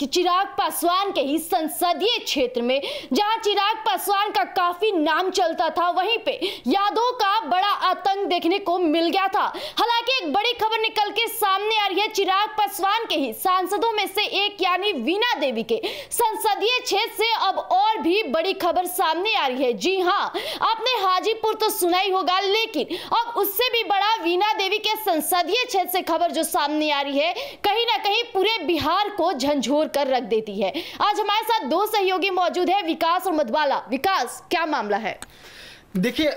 कि चिराग पासवान के ही संसदीय क्षेत्र में जहां चिराग पासवान का काफी नाम चलता था वहीं पे यादव का बड़ा आतंक देखने को मिल गया था हालांकि एक बड़ी खबर निकल के सामने आ रही है चिराग पासवान के ही सांसदों में से एक यानी वीना देवी के संसदीय क्षेत्र से अब और भी बड़ी खबर सामने आ रही है जी हाँ आपने हाजीपुर तो सुना ही होगा लेकिन अब उससे भी बड़ा वीना देवी के संसदीय क्षेत्र से खबर जो सामने आ रही है कहीं ना कहीं पूरे बिहार को झंझोर कर रख देती है आज हमारे साथ दो सहयोगी मौजूद है विकास और मधवाला विकास क्या मामला है देखिए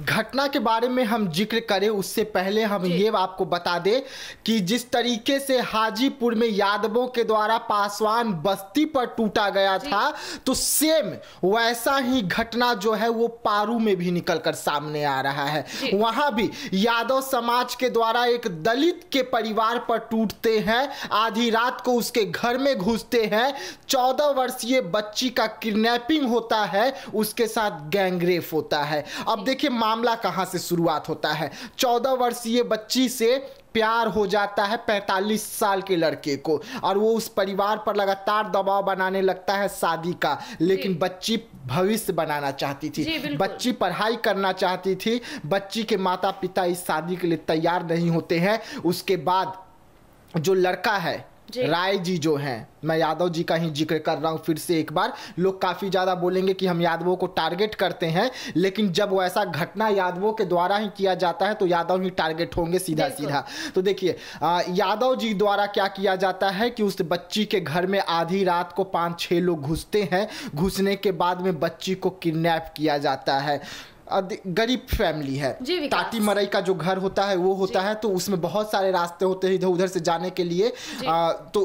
घटना के बारे में हम जिक्र करें उससे पहले हम ये आपको बता दें कि जिस तरीके से हाजीपुर में यादवों के द्वारा पासवान बस्ती पर टूटा गया था तो सेम वैसा ही घटना जो है वो पारू में भी निकलकर सामने आ रहा है वहाँ भी यादव समाज के द्वारा एक दलित के परिवार पर टूटते हैं आधी रात को उसके घर में घुसते हैं चौदह वर्षीय बच्ची का किडनेपिंग होता है उसके साथ गैंगरेप होता है है अब देखिए मामला कहाँ से शुरुआत होता है चौदह वर्षीय बच्ची से प्यार हो जाता है 45 साल के लड़के को और वो उस परिवार पर लगातार दबाव बनाने लगता है शादी का लेकिन बच्ची भविष्य बनाना चाहती थी बच्ची पढ़ाई करना चाहती थी बच्ची के माता पिता इस शादी के लिए तैयार नहीं होते हैं उसके बाद जो लड़का है राय जी जो हैं मैं यादव जी का ही जिक्र कर रहा हूँ फिर से एक बार लोग काफ़ी ज़्यादा बोलेंगे कि हम यादवों को टारगेट करते हैं लेकिन जब वैसा घटना यादवों के द्वारा ही किया जाता है तो यादव ही टारगेट होंगे सीधा सीधा तो देखिए यादव जी द्वारा क्या किया जाता है कि उस बच्ची के घर में आधी रात को पाँच छः लोग घुसते हैं घुसने के बाद में बच्ची को किडनैप किया जाता है गरीब फैमिली है ताटी मरई का जो घर होता है वो होता है तो उसमें बहुत सारे रास्ते होते हैं इधर उधर से जाने के लिए आ, तो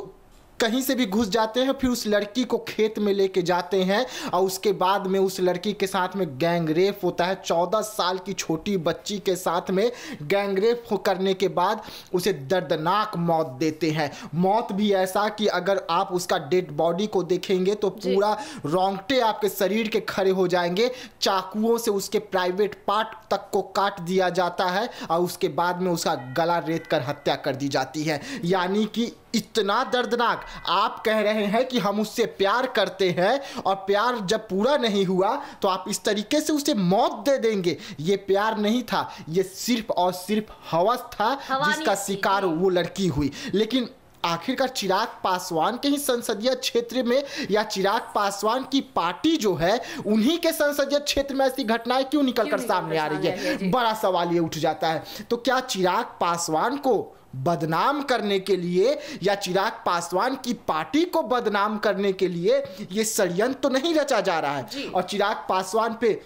कहीं से भी घुस जाते हैं फिर उस लड़की को खेत में लेके जाते हैं और उसके बाद में उस लड़की के साथ में गैंगरेप होता है चौदह साल की छोटी बच्ची के साथ में गैंगरेप करने के बाद उसे दर्दनाक मौत देते हैं मौत भी ऐसा कि अगर आप उसका डेड बॉडी को देखेंगे तो पूरा रोंगटे आपके शरीर के खड़े हो जाएंगे चाकुओं से उसके प्राइवेट पार्ट तक को काट दिया जाता है और उसके बाद में उसका गला रेत कर हत्या कर दी जाती है यानी कि इतना दर्दनाक आप कह रहे हैं कि हम उससे प्यार करते हैं और प्यार जब पूरा नहीं हुआ तो आप इस तरीके से उसे मौत दे देंगे ये प्यार नहीं था ये सिर्फ और सिर्फ हवस था जिसका शिकार वो लड़की हुई लेकिन आखिरकार चिराग पासवान के ही संसदीय क्षेत्र में या चिराग पासवान की पार्टी जो है उन्हीं के संसदीय क्षेत्र में ऐसी घटनाएं क्यों निकलकर सामने आ रही है बड़ा सवाल ये उठ जाता है तो क्या चिराग पासवान को बदनाम करने के लिए या चिराग पासवान की पार्टी को बदनाम करने के लिए ये षडयंत्र तो नहीं रचा जा रहा है और चिराग पासवान पे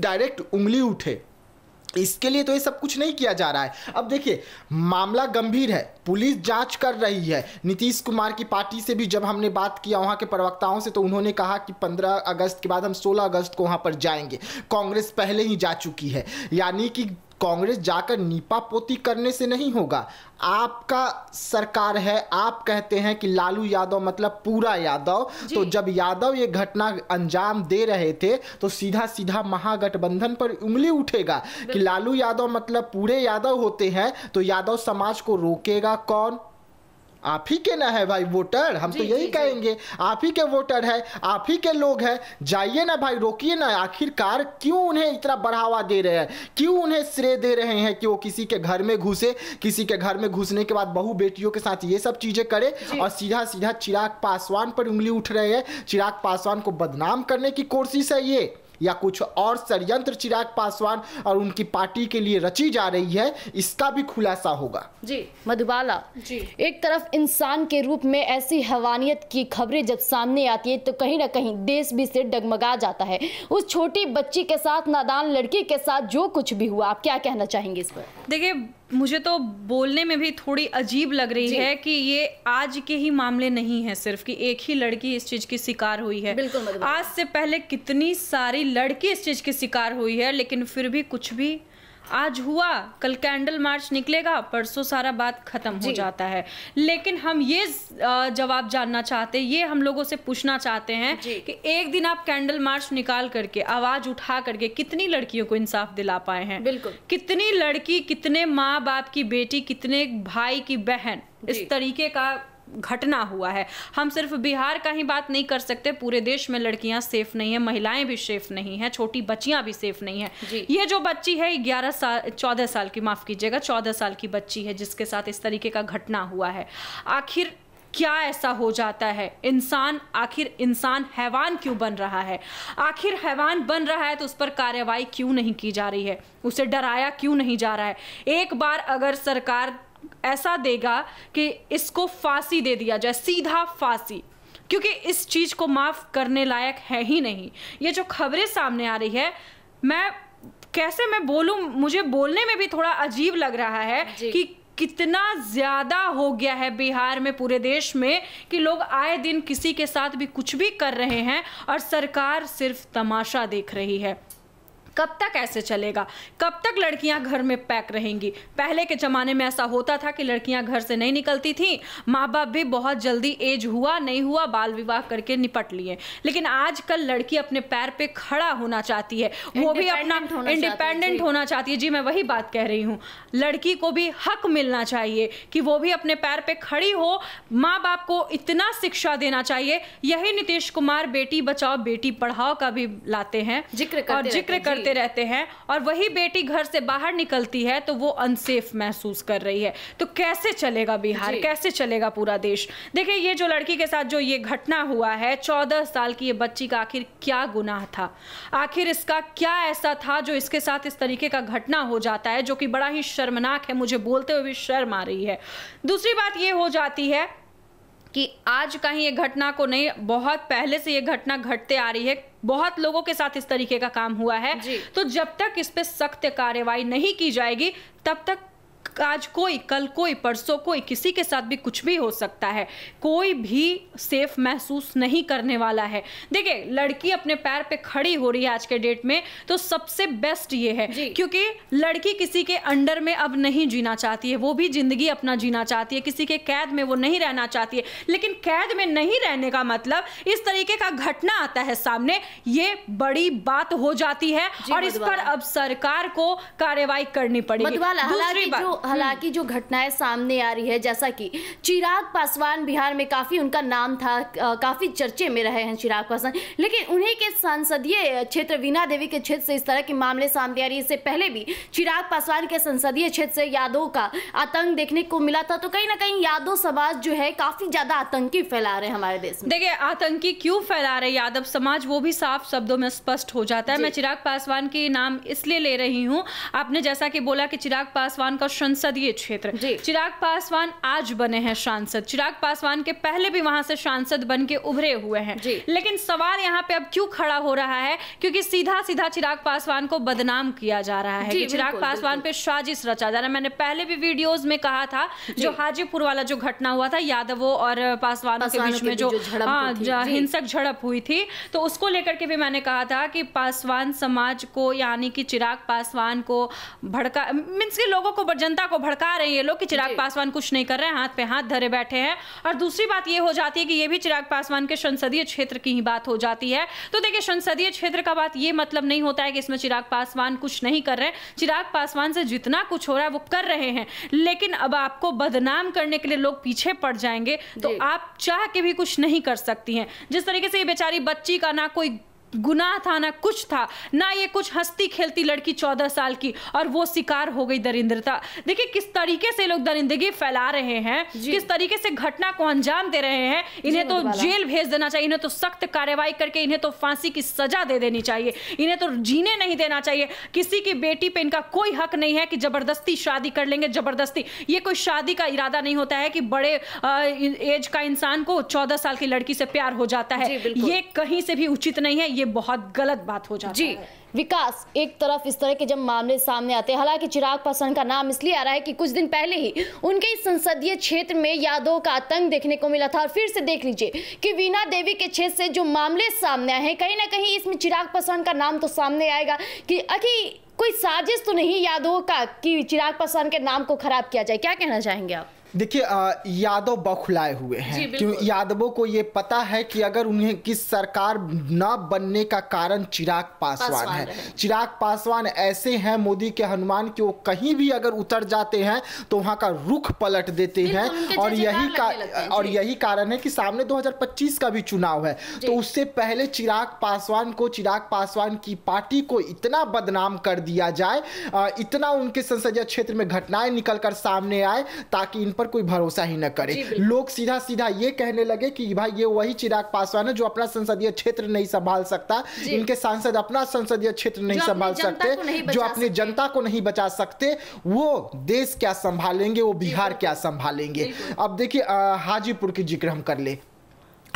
डायरेक्ट उंगली उठे इसके लिए तो ये सब कुछ नहीं किया जा रहा है अब देखिए मामला गंभीर है पुलिस जांच कर रही है नीतीश कुमार की पार्टी से भी जब हमने बात किया वहाँ के प्रवक्ताओं से तो उन्होंने कहा कि 15 अगस्त के बाद हम 16 अगस्त को वहाँ पर जाएंगे कांग्रेस पहले ही जा चुकी है यानी कि कांग्रेस जाकर पोती करने से नहीं होगा आपका सरकार है आप कहते हैं कि लालू यादव मतलब पूरा यादव तो जब यादव ये घटना अंजाम दे रहे थे तो सीधा सीधा महागठबंधन पर उंगली उठेगा कि लालू यादव मतलब पूरे यादव होते हैं तो यादव समाज को रोकेगा कौन आप ही के ना है भाई वोटर हम तो जी, तो यही जी, कहेंगे आप ही के वोटर है आप ही के लोग हैं जाइए ना भाई रोकिए ना आखिरकार क्यों उन्हें इतना बढ़ावा दे रहे हैं क्यों उन्हें श्रेय दे रहे हैं कि वो किसी के घर में घुसे किसी के घर में घुसने के बाद बहु बेटियों के साथ ये सब चीज़ें करे और सीधा सीधा चिराग पासवान पर उंगली उठ रहे हैं चिराग पासवान को बदनाम करने की कोशिश है ये या कुछ और षडयंत्र चिराग पासवान और उनकी पार्टी के लिए रची जा रही है इसका भी खुलासा होगा जी मधुबाला जी एक तरफ इंसान के रूप में ऐसी हवानियत की खबरें जब सामने आती है तो कहीं ना कहीं देश भी से डगमगा जाता है उस छोटी बच्ची के साथ नादान लड़की के साथ जो कुछ भी हुआ आप क्या कहना चाहेंगे इस पर देखिए मुझे तो बोलने में भी थोड़ी अजीब लग रही है कि ये आज के ही मामले नहीं है सिर्फ कि एक ही लड़की इस चीज की शिकार हुई है बिल्कुल आज से पहले कितनी सारी लड़की इस चीज की शिकार हुई है लेकिन फिर भी कुछ भी आज हुआ कल कैंडल मार्च निकलेगा परसों सारा बात खत्म हो जाता है लेकिन हम ये जवाब जानना चाहते हैं ये हम लोगों से पूछना चाहते हैं कि एक दिन आप कैंडल मार्च निकाल करके आवाज उठा करके कितनी लड़कियों को इंसाफ दिला पाए हैं बिल्कुल कितनी लड़की कितने माँ बाप की बेटी कितने भाई की बहन इस तरीके का घटना हुआ है हम सिर्फ बिहार का ही बात नहीं कर सकते पूरे देश में लड़कियां सेफ नहीं है महिलाएं भी सेफ नहीं है छोटी बच्चियां भी सेफ नहीं है ये जो बच्ची है ग्यारह साल चौदह साल की माफ कीजिएगा चौदह साल की बच्ची है जिसके साथ इस तरीके का घटना हुआ है आखिर क्या ऐसा हो जाता है इंसान आखिर इंसान हैवान क्यों बन रहा है आखिर हैवान बन रहा है तो उस पर कार्रवाई क्यों नहीं की जा रही है उसे डराया क्यों नहीं जा रहा है एक बार अगर सरकार ऐसा देगा कि इसको फांसी दे दिया जाए सीधा फांसी क्योंकि इस चीज़ को माफ़ करने लायक है ही नहीं ये जो खबरें सामने आ रही है मैं कैसे मैं बोलूं मुझे बोलने में भी थोड़ा अजीब लग रहा है कि कितना ज़्यादा हो गया है बिहार में पूरे देश में कि लोग आए दिन किसी के साथ भी कुछ भी कर रहे हैं और सरकार सिर्फ तमाशा देख रही है कब तक ऐसे चलेगा कब तक लड़कियां घर में पैक रहेंगी पहले के ज़माने में ऐसा होता था कि लड़कियां घर से नहीं निकलती थीं माँ बाप भी बहुत जल्दी एज हुआ नहीं हुआ बाल विवाह करके निपट लिए लेकिन आजकल लड़की अपने पैर पे खड़ा होना चाहती है वो भी अपना इंडिपेंडेंट होना चाहती है जी मैं वही बात कह रही हूँ लड़की को भी हक मिलना चाहिए कि वो भी अपने पैर पे खड़ी हो माँ बाप को इतना शिक्षा देना चाहिए यही नीतीश कुमार बेटी बचाओ बेटी पढ़ाओ का भी लाते हैं जिक्र और जिक्र करते देते रहते हैं और वही बेटी घर से बाहर निकलती है तो वो अनसेफ महसूस कर रही है तो कैसे चलेगा बिहार कैसे चलेगा पूरा देश देखिए ये जो लड़की के साथ जो ये घटना हुआ है चौदह साल की ये बच्ची का आखिर क्या गुनाह था आखिर इसका क्या ऐसा था जो इसके साथ इस तरीके का घटना हो जाता है जो कि बड़ा ही शर्मनाक है मुझे बोलते हुए भी शर्म आ रही है दूसरी बात ये हो जाती है कि आज कहीं ये घटना को नहीं बहुत पहले से ये घटना घटते आ रही है बहुत लोगों के साथ इस तरीके का काम हुआ है तो जब तक इस पर सख्त कार्रवाई नहीं की जाएगी तब तक आज कोई कल कोई परसों कोई किसी के साथ भी कुछ भी हो सकता है कोई भी सेफ महसूस नहीं करने वाला है देखिए लड़की अपने पैर पे खड़ी हो रही है आज के डेट में तो सबसे बेस्ट ये है क्योंकि लड़की किसी के अंडर में अब नहीं जीना चाहती है वो भी जिंदगी अपना जीना चाहती है किसी के कैद में वो नहीं रहना चाहती है लेकिन कैद में नहीं रहने का मतलब इस तरीके का घटना आता है सामने ये बड़ी बात हो जाती है और इस पर अब सरकार को कार्यवाही करनी पड़ेगी दूसरी बात जो हालांकि जो घटनाएं सामने आ रही है जैसा कि चिराग पासवान बिहार में काफ़ी उनका नाम था काफ़ी चर्चे में रहे हैं चिराग पासवान लेकिन उन्हीं के संसदीय क्षेत्र वीणा देवी के क्षेत्र से इस तरह के मामले सामने आ रही है इससे पहले भी चिराग पासवान के संसदीय क्षेत्र से यादव का आतंक देखने को मिला था तो कहीं ना कहीं यादव समाज जो है काफ़ी ज़्यादा आतंकी फैला रहे हैं हमारे देश में देखिए आतंकी क्यों फैला रहे यादव समाज वो भी साफ शब्दों में स्पष्ट हो जाता है मैं चिराग पासवान के नाम इसलिए ले रही हूँ आपने जैसा कि बोला कि चिराग पासवान का संसदीय क्षेत्र चिराग पासवान आज बने हैं सांसद चिराग पासवान के पहले भी वहां से सांसद बन के उभरे हुए हैं लेकिन सवाल यहाँ पे अब क्यों खड़ा हो रहा है क्योंकि सीधा सीधा चिराग पासवान को बदनाम किया जा रहा है कि चिराग पासवान पे साजिश रचा जा रहा है मैंने पहले भी वीडियोस में कहा था जो हाजीपुर वाला जो घटना हुआ था यादवों और पासवान के बीच में जो हाँ, हिंसक झड़प हुई थी तो उसको लेकर के भी मैंने कहा था कि पासवान समाज को यानी कि चिराग पासवान को भड़का मीन्स के लोगों को जनता जनता को भड़का रहे हैं ये लोग कि चिराग पासवान कुछ नहीं कर रहे हैं हाथ पे हाथ धरे बैठे हैं और दूसरी बात ये हो जाती है कि ये भी चिराग पासवान के संसदीय क्षेत्र की ही बात हो जाती है तो देखिए संसदीय क्षेत्र का बात ये मतलब नहीं होता है कि इसमें चिराग पासवान कुछ नहीं कर रहे चिराग पासवान से जितना कुछ हो रहा है वो कर रहे हैं लेकिन अब आपको बदनाम करने के लिए लोग पीछे पड़ जाएंगे तो आप चाह के भी कुछ नहीं कर सकती हैं जिस तरीके से ये बेचारी बच्ची का ना कोई गुनाह था ना कुछ था ना ये कुछ हस्ती खेलती लड़की चौदह साल की और वो शिकार हो गई दरिंद्रता देखिए किस तरीके से लोग दरिंदगी फैला रहे हैं किस तरीके से घटना को अंजाम दे रहे हैं इन्हें तो जेल भेज देना चाहिए इन्हें तो सख्त कार्रवाई करके इन्हें तो फांसी की सजा दे देनी चाहिए इन्हें तो जीने नहीं देना चाहिए किसी की बेटी पे इनका कोई हक नहीं है कि जबरदस्ती शादी कर लेंगे जबरदस्ती ये कोई शादी का इरादा नहीं होता है कि बड़े एज का इंसान को चौदह साल की लड़की से प्यार हो जाता है ये कहीं से भी उचित नहीं है ये ये बहुत गलत बात हो जाती है जी विकास एक तरफ इस तरह के जब मामले सामने आते हैं हालांकि चिराग पासवान का नाम इसलिए आ रहा है कि कुछ दिन पहले ही उनके इस संसदीय क्षेत्र में यादव का आतंक देखने को मिला था और फिर से देख लीजिए कि वीणा देवी के क्षेत्र से जो मामले सामने आए हैं कहीं ना कहीं इसमें चिराग पासवान का नाम तो सामने आएगा कि अखी कोई साजिश तो नहीं यादव का कि चिराग पासवान के नाम को खराब किया जाए क्या कहना चाहेंगे आप देखिए यादव बौखलाए हुए हैं क्यों यादवों को ये पता है कि अगर उन्हें किस सरकार न बनने का कारण चिराग पासवान है हैं चिराग पासवान ऐसे हैं मोदी के हनुमान कि वो कहीं भी अगर उतर जाते हैं तो वहाँ का रुख पलट देते हैं और यही का और यही कारण है कि सामने 2025 का भी चुनाव है तो उससे पहले चिराग पासवान को चिराग पासवान की पार्टी को इतना बदनाम कर दिया जाए इतना उनके संसदीय क्षेत्र में घटनाएं निकल कर सामने आए ताकि इन पर कोई भरोसा ही न करे लोग सीधा सीधा ये कहने लगे कि भाई ये वही चिराग पासवान है जो अपना संसदीय क्षेत्र नहीं संभाल सकता इनके सांसद अपना संसदीय क्षेत्र नहीं संभाल सकते जो अपनी जनता को नहीं बचा सकते वो देश क्या संभालेंगे वो बिहार क्या संभालेंगे अब देखिए हाजीपुर की जिक्र हम कर ले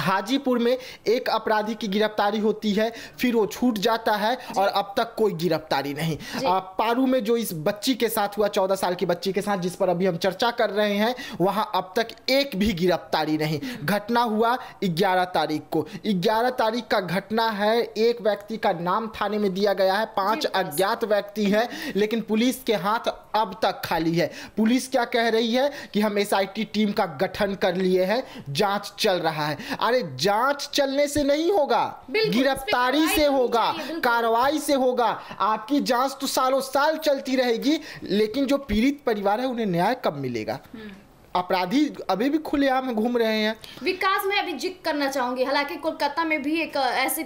हाजीपुर में एक अपराधी की गिरफ्तारी होती है फिर वो छूट जाता है और अब तक कोई गिरफ्तारी नहीं आ, पारू में जो इस बच्ची के साथ हुआ चौदह साल की बच्ची के साथ जिस पर अभी हम चर्चा कर रहे हैं वहां अब तक एक भी गिरफ्तारी नहीं घटना हुआ ग्यारह तारीख को ग्यारह तारीख का घटना है एक व्यक्ति का नाम थाने में दिया गया है पांच अज्ञात व्यक्ति है लेकिन पुलिस के हाथ अब तक खाली है पुलिस क्या कह रही है कि हम एसआईटी टीम का गठन कर लिए हैं जांच चल रहा है अरे जांच चलने से नहीं होगा गिरफ्तारी से होगा कार्रवाई से होगा आपकी जांच तो सालों साल चलती रहेगी लेकिन जो पीड़ित परिवार है उन्हें न्याय कब मिलेगा हम्म। अपराधी अभी भी खुलेआम में घूम रहे हैं विकास में अभी जिक करना चाहूंगी हालांकि कोलकाता में भी एक ऐसे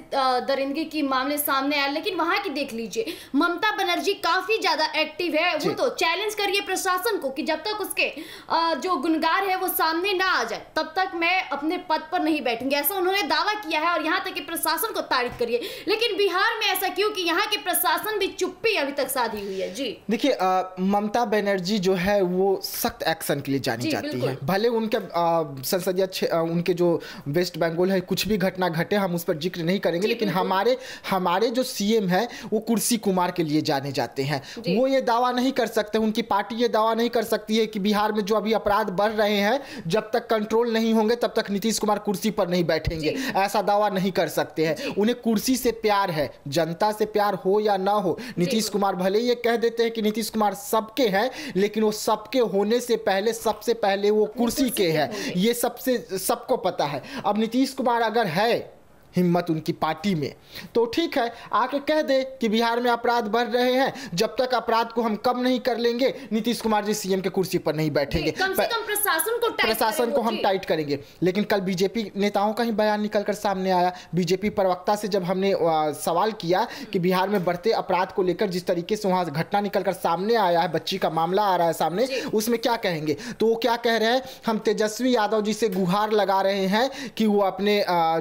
दरिंदगी की मामले सामने आए लेकिन वहां की देख लीजिए ममता बनर्जी काफी ज्यादा एक्टिव है वो तो चैलेंज करिए प्रशासन को कि जब तक उसके जो गुनगार है वो सामने ना आ जाए तब तक मैं अपने पद पर नहीं बैठूंगी ऐसा उन्होंने दावा किया है और यहाँ तक कि प्रशासन को तारीफ करिए लेकिन बिहार में ऐसा क्यों की यहाँ के प्रशासन भी चुप्पी अभी तक साधी हुई है जी देखिये ममता बनर्जी जो है वो सख्त एक्शन के लिए जानी जाती जाती है भले उनके संसदीय उनके जो वेस्ट बंगाल है कुछ भी घटना घटे हम उस पर जिक्र नहीं करेंगे लेकिन हमारे हमारे जो सीएम है वो कुर्सी कुमार के लिए जाने जाते हैं वो ये दावा नहीं कर सकते उनकी पार्टी ये दावा नहीं कर सकती है कि बिहार में जो अभी अपराध बढ़ रहे हैं जब तक कंट्रोल नहीं होंगे तब तक नीतीश कुमार कुर्सी पर नहीं बैठेंगे ऐसा दावा नहीं कर सकते हैं उन्हें कुर्सी से प्यार है जनता से प्यार हो या ना हो नीतीश कुमार भले ही ये कह देते हैं कि नीतीश कुमार सबके हैं लेकिन वो सबके होने से पहले सबसे पहले वो कुर्सी के है ये सबसे सबको पता है अब नीतीश कुमार अगर है हिम्मत उनकी पार्टी में तो ठीक है आके कह दे कि बिहार में अपराध बढ़ रहे हैं जब तक अपराध को हम कम नहीं कर लेंगे नीतीश कुमार जी सीएम के कुर्सी पर नहीं बैठेंगे कम कम प्रशासन को प्रशासन को हम टाइट करेंगे लेकिन कल बीजेपी नेताओं का ही बयान निकल कर सामने आया बीजेपी प्रवक्ता से जब हमने सवाल किया कि बिहार में बढ़ते अपराध को लेकर जिस तरीके से वहाँ घटना निकल कर सामने आया है बच्ची का मामला आ रहा है सामने उसमें क्या कहेंगे तो वो क्या कह रहे हैं हम तेजस्वी यादव जी से गुहार लगा रहे हैं कि वो अपने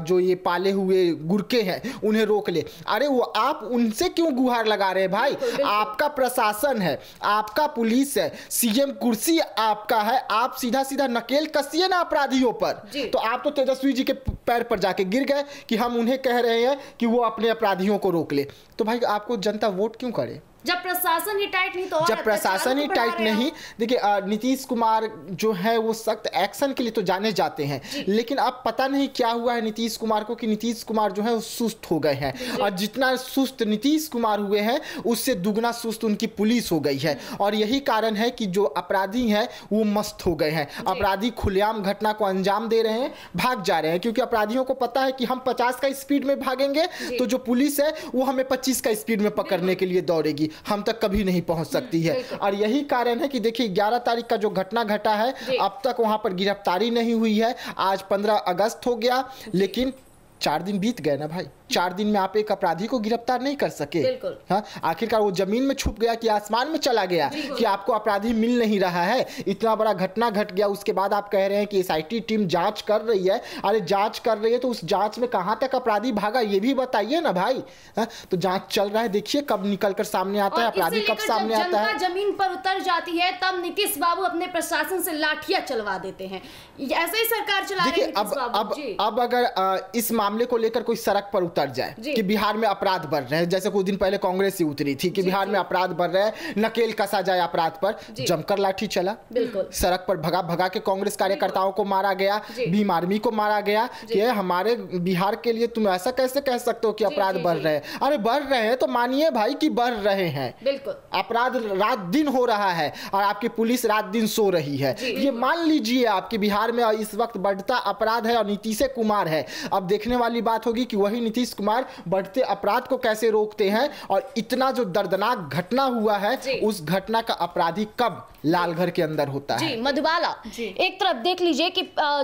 जो ये पाले हुए हुए गुरके हैं उन्हें रोक ले अरे वो आप उनसे क्यों गुहार लगा रहे हैं भाई आपका प्रशासन है आपका पुलिस है सीएम कुर्सी आपका है आप सीधा सीधा नकेल कसिए ना अपराधियों पर तो आप तो तेजस्वी जी के पैर पर जाके गिर गए कि हम उन्हें कह रहे हैं कि वो अपने अपराधियों को रोक ले तो भाई आपको जनता वोट क्यों करे जब प्रशासन ही टाइट नहीं तो जब प्रशासन ही टाइट नहीं देखिए नीतीश कुमार जो है वो सख्त एक्शन के लिए तो जाने जाते हैं लेकिन अब पता नहीं क्या हुआ है नीतीश कुमार को कि नीतीश कुमार जो है वो सुस्त हो गए हैं और जितना सुस्त नीतीश कुमार हुए हैं उससे दुगना सुस्त उनकी पुलिस हो गई है और यही कारण है कि जो अपराधी हैं वो मस्त हो गए हैं अपराधी खुलेआम घटना को अंजाम दे रहे हैं भाग जा रहे हैं क्योंकि अपराधियों को पता है कि हम पचास का स्पीड में भागेंगे तो जो पुलिस है वो हमें पच्चीस का स्पीड में पकड़ने के लिए दौड़ेगी हम तक कभी नहीं पहुंच हम्म, सकती है और यही कारण है कि देखिए ग्यारह तारीख का जो घटना घटा है अब तक वहां पर गिरफ्तारी नहीं हुई है आज पंद्रह अगस्त हो गया लेकिन चार दिन बीत गए ना भाई चार दिन में आप एक अपराधी को गिरफ्तार नहीं कर सके हाँ, आखिरकार वो जमीन में छुप गया कि आसमान में चला गया कि आपको अपराधी मिल नहीं रहा है इतना बड़ा घटना घट गया उसके बाद आप कह रहे हैं कि एस टीम जांच कर रही है अरे जांच कर रही है तो उस जांच में कहाँ तक अपराधी भागा ये भी बताइए ना भाई हा? तो जाँच चल रहा है देखिए कब निकल कर सामने आता है अपराधी कब सामने आता है जमीन पर उतर जाती है तब नीतीश बाबू अपने प्रशासन से लाठिया चलवा देते हैं ऐसे ही सरकार चला रही है अब अब अब अगर इस मामले को लेकर कोई सड़क पर उतर उतर जाए कि बिहार में अपराध बढ़ रहे हैं जैसे कुछ दिन पहले कांग्रेस ही उतरी थी कि बिहार में अपराध बढ़ रहे हैं नकेल कसा जाए अपराध पर जमकर लाठी चला सड़क पर भगा भगा के कांग्रेस कार्यकर्ताओं को मारा गया भीम आर्मी को मारा गया ये हमारे बिहार के लिए तुम ऐसा कैसे कह सकते हो कि अपराध बढ़ रहे हैं अरे बढ़ रहे हैं तो मानिए भाई की बढ़ रहे हैं अपराध रात दिन हो रहा है और आपकी पुलिस रात दिन सो रही है ये मान लीजिए आपके बिहार में इस वक्त बढ़ता अपराध है और नीतीश कुमार है अब देखने वाली बात होगी कि वही नीतीश नीतीश कुमार बढ़ते अपराध को कैसे रोकते हैं और इतना जो दर्दनाक घटना हुआ है उस घटना का अपराधी कब लालघर के अंदर होता जी, है मधुबाला एक तरफ देख लीजिए कि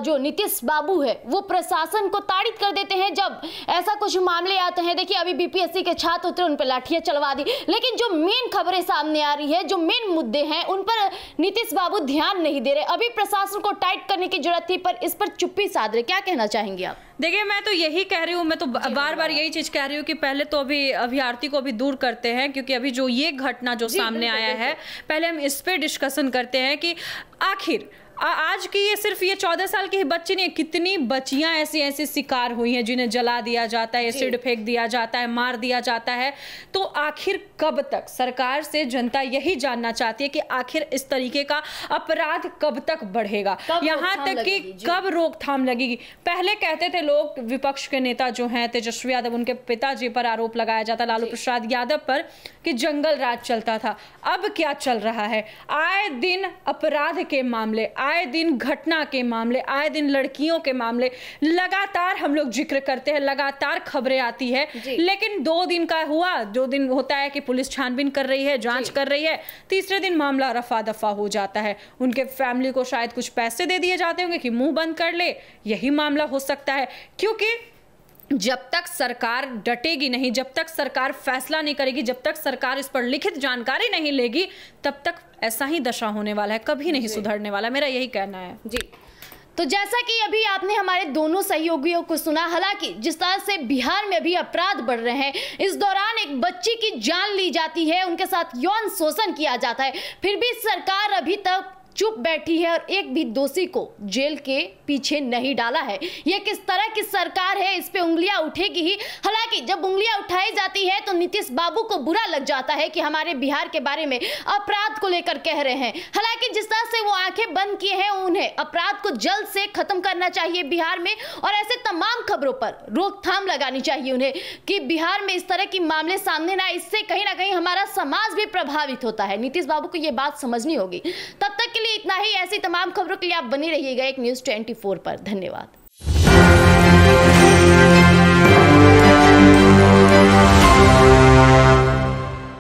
जो नीतीश बाबू है वो प्रशासन को ताड़ित कर देते हैं जब ऐसा कुछ मामले आते हैं देखिए अभी बीपीएससी के छात्र उतरे उन पर लाठियां चलवा दी लेकिन जो मेन खबरें सामने आ रही है जो मेन मुद्दे हैं उन पर नीतीश बाबू ध्यान नहीं दे रहे अभी प्रशासन को टाइट करने की जरूरत थी पर इस पर चुप्पी साध रहे क्या कहना चाहेंगे आप देखिए मैं तो यही कह रही हूँ मैं तो बार बार यही चीज कह रही हूँ कि पहले तो अभी अभ्यार्थी को अभी दूर करते हैं क्योंकि अभी जो ये घटना जो सामने आया है पहले हम इस पर डिस्कस डिस्कशन करते हैं कि आखिर आज की ये सिर्फ ये चौदह साल की बच्चे नहीं कितनी बच्चियां ऐसी ऐसी शिकार हुई हैं जिन्हें जला दिया जाता है एसिड फेंक दिया जाता है मार दिया जाता है तो आखिर कब तक सरकार से जनता यही जानना चाहती है कि आखिर इस तरीके का अपराध कब तक बढ़ेगा यहाँ तक कि कब रोकथाम लगेगी पहले कहते थे लोग विपक्ष के नेता जो हैं तेजस्वी यादव उनके पिताजी पर आरोप लगाया जाता लालू प्रसाद यादव पर कि जंगल राज चलता था अब क्या चल रहा है आए दिन अपराध के मामले आए दिन घटना के मामले आए दिन लड़कियों के मामले लगातार हम लोग जिक्र करते हैं लगातार खबरें आती है लेकिन दो दिन का हुआ जो दिन होता है कि पुलिस छानबीन कर रही है जांच कर रही है तीसरे दिन मामला रफा दफा हो जाता है उनके फैमिली को शायद कुछ पैसे दे दिए जाते होंगे कि मुंह बंद कर ले यही मामला हो सकता है क्योंकि जब तक सरकार डटेगी नहीं जब तक सरकार फैसला नहीं करेगी जब तक सरकार इस पर लिखित जानकारी नहीं लेगी तब तक ऐसा ही दशा होने वाला है कभी नहीं सुधरने वाला मेरा यही कहना है जी तो जैसा कि अभी आपने हमारे दोनों सहयोगियों को सुना हालांकि जिस तरह से बिहार में भी अपराध बढ़ रहे हैं इस दौरान एक बच्ची की जान ली जाती है उनके साथ यौन शोषण किया जाता है फिर भी सरकार अभी तक चुप बैठी है और एक भी दोषी को जेल के पीछे नहीं डाला है ये किस तरह की सरकार है इस पे उंगलियां उठेगी ही हालांकि जब उंगलियां उठाई जाती है तो नीतीश बाबू को बुरा लग जाता है कि हमारे बिहार के बारे में अपराध को लेकर कह रहे हैं हालांकि जिस तरह से वो आंखें बंद किए हैं उन्हें अपराध को जल्द से खत्म करना चाहिए बिहार में और ऐसे तमाम खबरों पर रोकथाम लगानी चाहिए उन्हें कि बिहार में इस तरह की मामले सामने ना इससे कहीं ना कहीं हमारा समाज भी प्रभावित होता है नीतीश बाबू को यह बात समझनी होगी तब तक के लिए लिए इतना ही ऐसी तमाम खबरों के लिए आप बनी रहिएगा एक न्यूज़ ट्वेंटी पर धन्यवाद